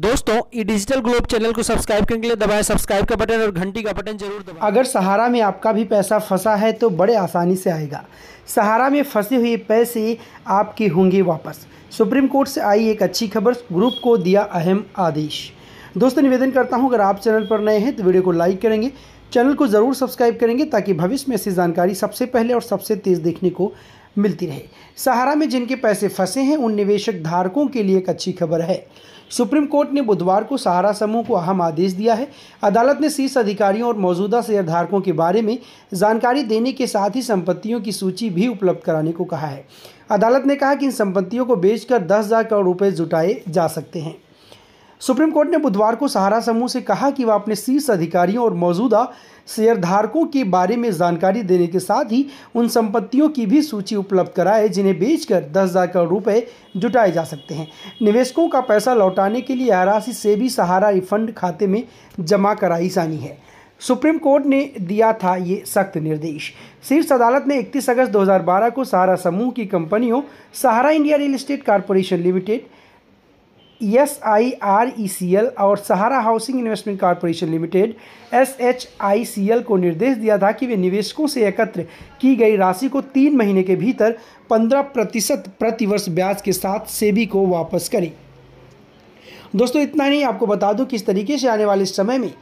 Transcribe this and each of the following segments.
दोस्तों ये digital globe channel को सब्सक्राइब करने के लिए दबाएं सब्सक्राइब का बटन और घंटी का बटन जरूर दबाएं अगर सहारा में आपका भी पैसा फंसा है तो बड़े आसानी से आएगा सहारा में फंसे हुए पैसे आपके होंगे वापस सुप्रीम कोर्ट से आई एक अच्छी खबर ग्रुप को दिया अहम आदेश दोस्तों निवेदन करता हूँ अगर आप चैनल पर नए हैं तो वीडियो को लाइक करेंगे चैनल को ज़रूर सब्सक्राइब करेंगे ताकि भविष्य में ऐसी जानकारी सबसे पहले और सबसे तेज़ देखने को मिलती रहे सहारा में जिनके पैसे फंसे हैं उन निवेशक धारकों के लिए एक अच्छी खबर है सुप्रीम कोर्ट ने बुधवार को सहारा समूह को अहम आदेश दिया है अदालत ने शीर्ष अधिकारियों और मौजूदा शेयरधारकों के बारे में जानकारी देने के साथ ही संपत्तियों की सूची भी उपलब्ध कराने को कहा है अदालत ने कहा कि इन संपत्तियों को बेचकर दस हज़ार करोड़ रुपये जुटाए जा सकते हैं सुप्रीम कोर्ट ने बुधवार को सहारा समूह से कहा कि वह अपने शीर्ष अधिकारियों और मौजूदा शेयरधारकों के बारे में जानकारी देने के साथ ही उन संपत्तियों की भी सूची उपलब्ध कराए जिन्हें बेचकर दस हज़ार करोड़ रुपए जुटाए जा सकते हैं निवेशकों का पैसा लौटाने के लिए आरासी से भी सहारा रिफंड खाते में जमा कराई जानी है सुप्रीम कोर्ट ने दिया था ये सख्त निर्देश शीर्ष अदालत ने 31 अगस्त 2012 को सहारा समूह की कंपनियों Sahara India real estate corporation limited S I R E C L और Sahara housing investment corporation limited S H I C L को निर्देश दिया था कि वे निवेशकों से एकत्र की गई राशि को तीन महीने के भीतर पंद्रह प्रतिशत प्रतिवर्ष ब्याज के साथ सेबी को वापस करें दोस्तों इतना ही आपको बता दूं कि इस तरीके से आने वाले समय में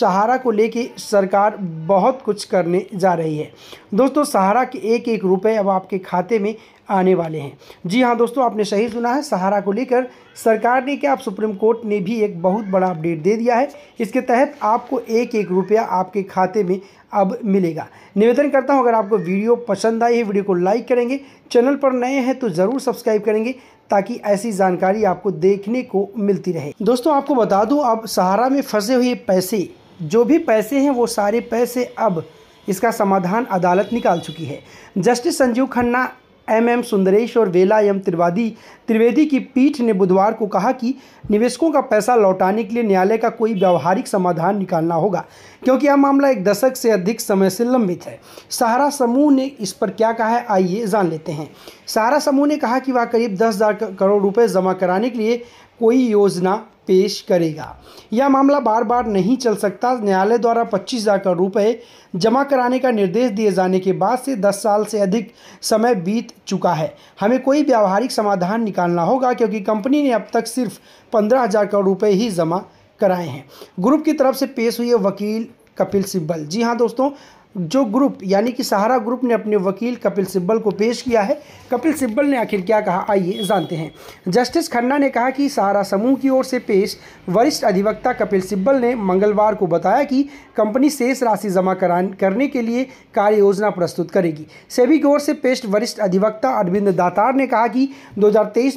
सहारा को लेके सरकार बहुत कुछ करने जा रही है दोस्तों सहारा के एक एक रुपए अब आपके खाते में आने वाले हैं जी हाँ दोस्तों आपने सही सुना है सहारा को लेकर सरकार ने क्या आप सुप्रीम कोर्ट ने भी एक बहुत बड़ा अपडेट दे दिया है इसके तहत आपको एक एक रुपया आपके खाते में अब मिलेगा निवेदन करता हूँ अगर आपको वीडियो पसंद आई है वीडियो को लाइक करेंगे चैनल पर नए हैं तो ज़रूर सब्सक्राइब करेंगे ताकि ऐसी जानकारी आपको देखने को मिलती रहे दोस्तों आपको बता दूँ अब सहारा में फंसे हुए पैसे जो भी पैसे हैं वो सारे पैसे अब इसका समाधान अदालत निकाल चुकी है justice Sanjiv Khanna M M Sundresh और वेला एम त्रिवादी त्रिवेदी की पीठ ने बुधवार को कहा कि निवेशकों का पैसा लौटाने के लिए न्यायालय का कोई व्यावहारिक समाधान निकालना होगा क्योंकि यह मामला एक दशक से अधिक समय से लंबित है सहारा समूह ने इस पर क्या कहा है आइए जान लेते हैं सहारा समूह ने कहा कि वह करीब दस करोड़ रुपये जमा कराने के लिए कोई योजना पेश करेगा यह मामला बार बार नहीं चल सकता न्यायालय द्वारा पच्चीस हज़ार करोड़ रुपये जमा कराने का निर्देश दिए जाने के बाद से 10 साल से अधिक समय बीत चुका है हमें कोई व्यावहारिक समाधान निकालना होगा क्योंकि कंपनी ने अब तक सिर्फ पंद्रह हज़ार करोड़ रुपये ही जमा कराए हैं ग्रुप की तरफ से पेश हुए वकील कपिल सिब्बल जी हाँ दोस्तों जो ग्रुप यानी कि सहारा ग्रुप ने अपने वकील कपिल सिब्बल को पेश किया है कपिल सिब्बल ने आखिर क्या कहा आइए जानते हैं जस्टिस खन्ना ने कहा कि सहारा समूह की ओर से पेश वरिष्ठ अधिवक्ता कपिल सिब्बल ने मंगलवार को बताया कि कंपनी शेष राशि जमा करने के लिए कार्य योजना प्रस्तुत करेगी सेबी की ओर से पेश वरिष्ठ अधिवक्ता अरविंद दातार ने कहा कि दो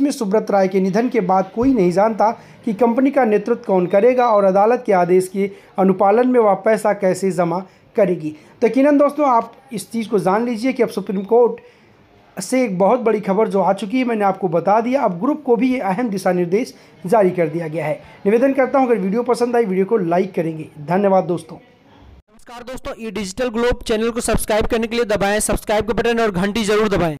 में सुब्रत राय के निधन के बाद कोई नहीं जानता कि कंपनी का नेतृत्व कौन करेगा और अदालत के आदेश के अनुपालन में वह पैसा कैसे जमा करेगी तो यकीन दोस्तों आप इस चीज़ को जान लीजिए कि अब सुप्रीम कोर्ट से एक बहुत बड़ी खबर जो आ चुकी है मैंने आपको बता दिया अब ग्रुप को भी ये अहम दिशा निर्देश जारी कर दिया गया है निवेदन करता हूँ अगर वीडियो पसंद आई वीडियो को लाइक करेंगे धन्यवाद दोस्तों नमस्कार दोस्तों ई डिजिटल ग्लोब चैनल को सब्सक्राइब करने के लिए दबाएं सब्सक्राइब के बटन और घंटी जरूर दबाएं